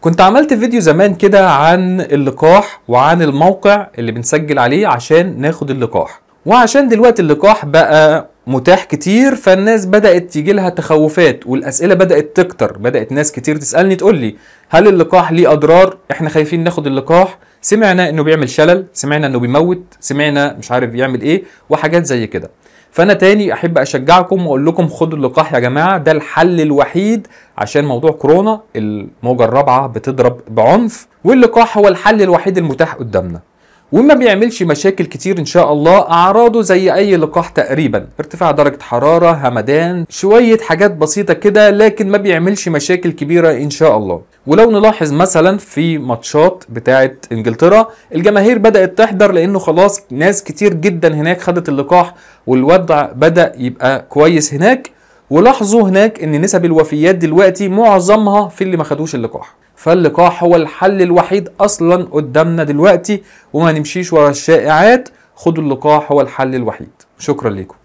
كنت عملت فيديو زمان كده عن اللقاح وعن الموقع اللي بنسجل عليه عشان ناخد اللقاح وعشان دلوقتي اللقاح بقى متاح كتير فالناس بدأت تيجي لها تخوفات والأسئلة بدأت تكتر بدأت ناس كتير تسألني تقول لي هل اللقاح ليه أضرار احنا خايفين ناخد اللقاح سمعنا انه بيعمل شلل سمعنا انه بيموت سمعنا مش عارف بيعمل ايه وحاجات زي كده فانا تاني احب اشجعكم واقول لكم خدوا اللقاح يا جماعه ده الحل الوحيد عشان موضوع كورونا الموجه الرابعه بتضرب بعنف واللقاح هو الحل الوحيد المتاح قدامنا وما بيعملش مشاكل كتير ان شاء الله اعراضه زي اي لقاح تقريبا ارتفاع درجة حرارة همدان شوية حاجات بسيطة كده لكن ما بيعملش مشاكل كبيرة ان شاء الله ولو نلاحظ مثلا في ماتشات بتاعة انجلترا الجماهير بدأت تحضر لانه خلاص ناس كتير جدا هناك خدت اللقاح والوضع بدأ يبقى كويس هناك ولاحظوا هناك ان نسب الوفيات دلوقتي معظمها في اللي ما خدوش اللقاح فاللقاح هو الحل الوحيد اصلا قدامنا دلوقتي وما نمشيش ورا الشائعات خدوا اللقاح هو الحل الوحيد شكرا لكم